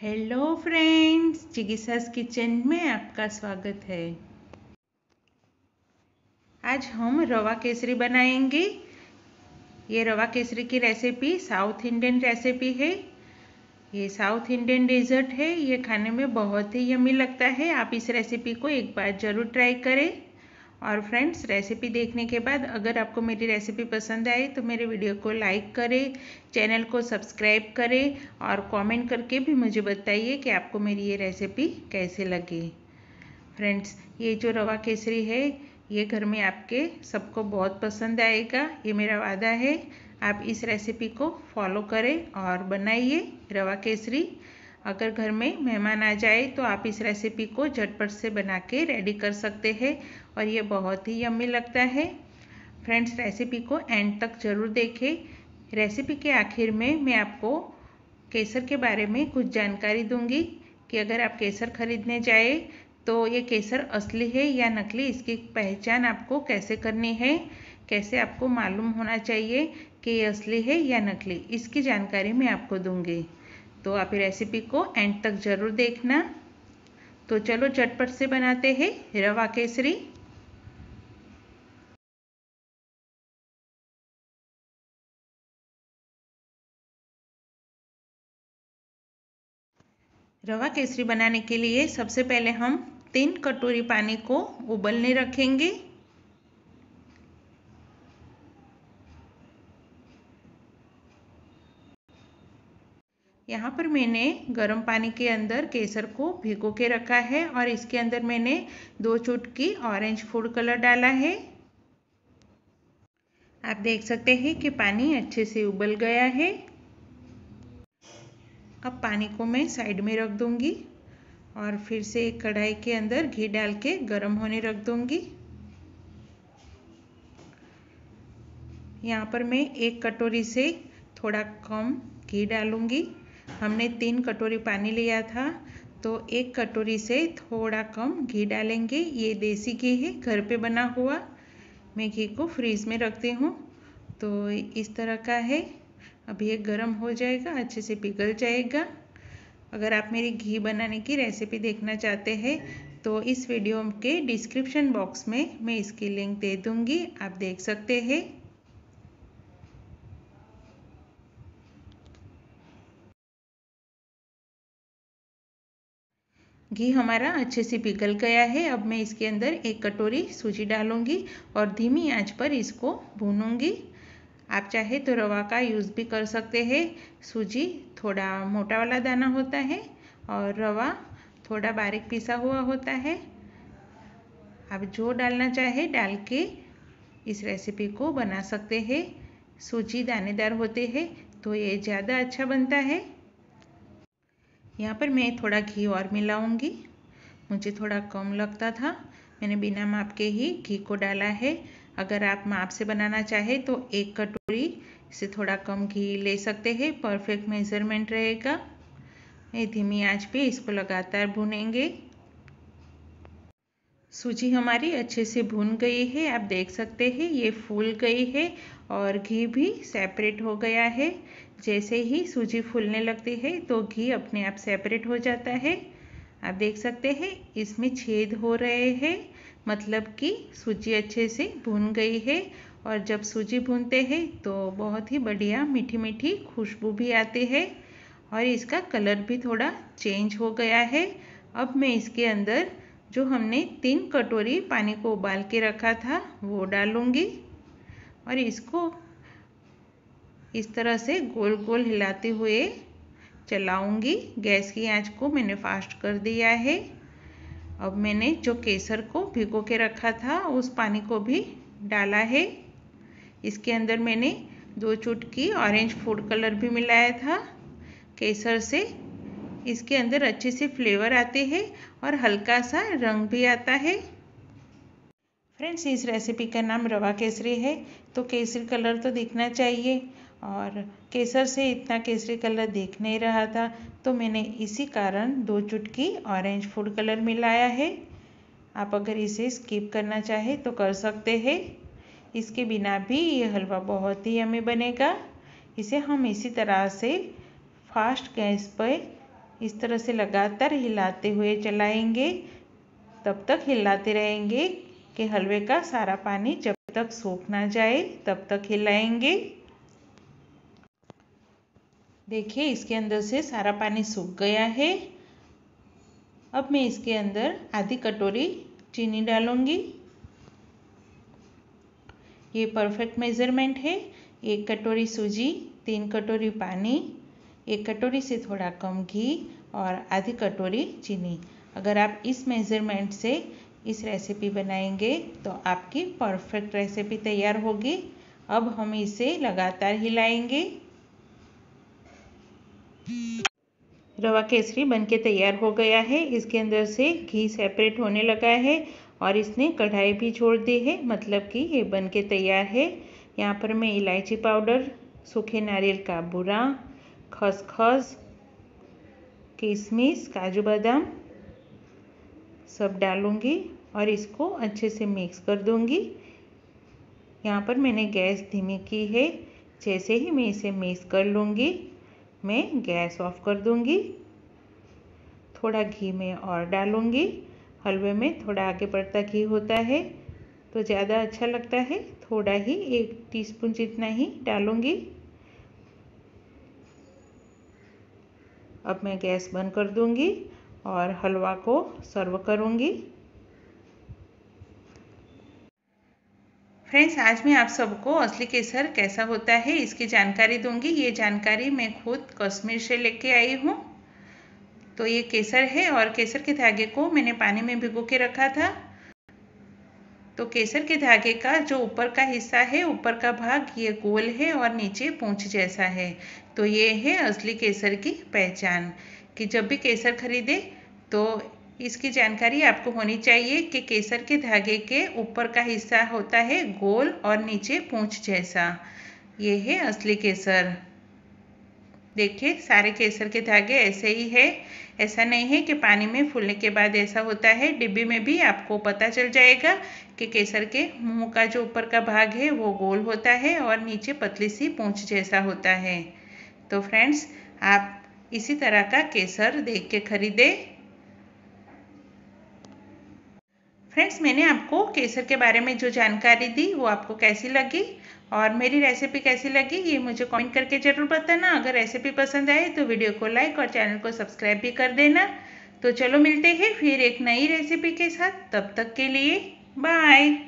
hello friends चिकित्सा kitchen में आपका स्वागत है आज हम रवा केसरी बनाएंगे ये रवा केसरी की रेसिपी साउथ इंडियन रेसिपी है ये साउथ इंडियन डेजर्ट है ये खाने में बहुत ही यमी लगता है आप इस रेसिपी को एक बार ज़रूर ट्राई करें और फ्रेंड्स रेसिपी देखने के बाद अगर आपको मेरी रेसिपी पसंद आए तो मेरे वीडियो को लाइक करें चैनल को सब्सक्राइब करें और कमेंट करके भी मुझे बताइए कि आपको मेरी ये रेसिपी कैसे लगी फ्रेंड्स ये जो रवा केसरी है ये घर में आपके सबको बहुत पसंद आएगा ये मेरा वादा है आप इस रेसिपी को फॉलो करें और बनाइए रवा केसरी अगर घर में मेहमान आ जाए तो आप इस रेसिपी को झटपट से बना के रेडी कर सकते हैं और ये बहुत ही यम्मी लगता है फ्रेंड्स रेसिपी को एंड तक ज़रूर देखें रेसिपी के आखिर में मैं आपको केसर के बारे में कुछ जानकारी दूंगी कि अगर आप केसर खरीदने जाए तो ये केसर असली है या नकली इसकी पहचान आपको कैसे करनी है कैसे आपको मालूम होना चाहिए कि ये असली है या नकली इसकी जानकारी मैं आपको दूंगी तो आप रेसिपी को एंड तक ज़रूर देखना तो चलो झटपट से बनाते हैं रवा केसरी रवा केसरी बनाने के लिए सबसे पहले हम तीन कटोरी पानी को उबलने रखेंगे यहाँ पर मैंने गर्म पानी के अंदर केसर को भिगो के रखा है और इसके अंदर मैंने दो चुटकी ऑरेंज फूड कलर डाला है आप देख सकते हैं कि पानी अच्छे से उबल गया है अब पानी को मैं साइड में रख दूंगी और फिर से एक कढ़ाई के अंदर घी डाल के गर्म होने रख दूंगी यहाँ पर मैं एक कटोरी से थोड़ा कम घी डालूंगी हमने तीन कटोरी पानी लिया था तो एक कटोरी से थोड़ा कम घी डालेंगे ये देसी घी है घर पे बना हुआ मैं घी को फ्रीज में रखती हूँ तो इस तरह का है अब ये गर्म हो जाएगा अच्छे से पिघल जाएगा अगर आप मेरी घी बनाने की रेसिपी देखना चाहते हैं तो इस वीडियो के डिस्क्रिप्शन बॉक्स में मैं इसकी लिंक दे दूँगी आप देख सकते हैं घी हमारा अच्छे से पिघल गया है अब मैं इसके अंदर एक कटोरी सूजी डालूंगी और धीमी आंच पर इसको भूनूंगी आप चाहे तो रवा का यूज़ भी कर सकते हैं सूजी थोड़ा मोटा वाला दाना होता है और रवा थोड़ा बारीक पिसा हुआ होता है आप जो डालना चाहे डाल के इस रेसिपी को बना सकते हैं सूजी दानेदार होते हैं तो ये ज़्यादा अच्छा बनता है यहाँ पर मैं थोड़ा घी और मिलाऊंगी मुझे थोड़ा कम लगता था मैंने बिना माप के ही घी को डाला है अगर आप माप से बनाना चाहे तो एक कटोरी से थोड़ा कम घी ले सकते हैं परफेक्ट मेज़रमेंट रहेगा धीमी आंच पे इसको लगातार भुनेंगे सूजी हमारी अच्छे से भून गई है आप देख सकते हैं ये फूल गई है और घी भी सेपरेट हो गया है जैसे ही सूजी फूलने लगती है तो घी अपने आप सेपरेट हो जाता है आप देख सकते हैं इसमें छेद हो रहे हैं मतलब कि सूजी अच्छे से भून गई है और जब सूजी भूनते हैं तो बहुत ही बढ़िया मीठी मीठी खुशबू भी आती है और इसका कलर भी थोड़ा चेंज हो गया है अब मैं इसके अंदर जो हमने तीन कटोरी पानी को उबाल के रखा था वो डालूंगी और इसको इस तरह से गोल गोल हिलाते हुए चलाऊंगी गैस की आंच को मैंने फास्ट कर दिया है अब मैंने जो केसर को भिगो के रखा था उस पानी को भी डाला है इसके अंदर मैंने दो चुटकी ऑरेंज फूड कलर भी मिलाया था केसर से इसके अंदर अच्छे से फ्लेवर आते हैं और हल्का सा रंग भी आता है फ्रेंड्स इस रेसिपी का नाम रवा केसरी है तो केसरी कलर तो दिखना चाहिए और केसर से इतना केसरी कलर देख नहीं रहा था तो मैंने इसी कारण दो चुटकी ऑरेंज फूड कलर मिलाया है आप अगर इसे स्किप करना चाहे तो कर सकते हैं इसके बिना भी ये हलवा बहुत ही हमें बनेगा इसे हम इसी तरह से फास्ट गैस पर इस तरह से लगातार हिलाते हुए चलाएंगे तब तक हिलाते रहेंगे कि हलवे का सारा पानी जब तक सूख ना जाए तब तक हिलाएंगे देखिए इसके अंदर से सारा पानी सूख गया है अब मैं इसके अंदर आधी कटोरी चीनी डालूंगी ये परफेक्ट मेज़रमेंट है एक कटोरी सूजी तीन कटोरी पानी एक कटोरी से थोड़ा कम घी और आधी कटोरी चीनी अगर आप इस मेज़रमेंट से इस रेसिपी बनाएंगे तो आपकी परफेक्ट रेसिपी तैयार होगी अब हम इसे लगातार हिलाएंगे रवा केसरी बनके तैयार हो गया है इसके अंदर से घी सेपरेट होने लगा है और इसने कढ़ाई भी छोड़ दी है मतलब कि ये बनके तैयार है यहाँ पर मैं इलायची पाउडर सूखे नारियल का बुरा खसखस किशमिश काजू बादाम सब डालूँगी और इसको अच्छे से मिक्स कर दूंगी यहाँ पर मैंने गैस धीमी की है जैसे ही मैं इसे मिक्स कर लूँगी मैं गैस ऑफ कर दूँगी थोड़ा घी में और डालूँगी हलवे में थोड़ा आगे बढ़ता घी होता है तो ज़्यादा अच्छा लगता है थोड़ा ही एक टीस्पून जितना ही डालूँगी अब मैं गैस बंद कर दूंगी और हलवा को सर्व करूंगी फ्रेंड्स आज मैं आप सबको असली केसर कैसा होता है इसकी जानकारी दूंगी ये जानकारी मैं खुद कश्मीर से लेके आई हूँ तो ये केसर है और केसर के धागे को मैंने पानी में भिगो के रखा था तो केसर के धागे का जो ऊपर का हिस्सा है ऊपर का भाग ये गोल है और नीचे पूंछ जैसा है तो ये है असली केसर की पहचान कि जब भी केसर खरीदे तो इसकी जानकारी आपको होनी चाहिए कि केसर के धागे के ऊपर का हिस्सा होता है गोल और नीचे पूंछ जैसा ये है असली केसर देखिए सारे केसर के धागे ऐसे ही है ऐसा नहीं है कि पानी में फूलने के बाद ऐसा होता है डिब्बे में भी आपको पता चल जाएगा कि केसर के मुंह का जो ऊपर का भाग है वो गोल होता है और नीचे पतली सी पूंछ जैसा होता है तो फ्रेंड्स आप इसी तरह का केसर देख के खरीदें फ्रेंड्स मैंने आपको केसर के बारे में जो जानकारी दी वो आपको कैसी लगी और मेरी रेसिपी कैसी लगी ये मुझे कमेंट करके ज़रूर बताना अगर रेसिपी पसंद आए तो वीडियो को लाइक और चैनल को सब्सक्राइब भी कर देना तो चलो मिलते हैं फिर एक नई रेसिपी के साथ तब तक के लिए बाय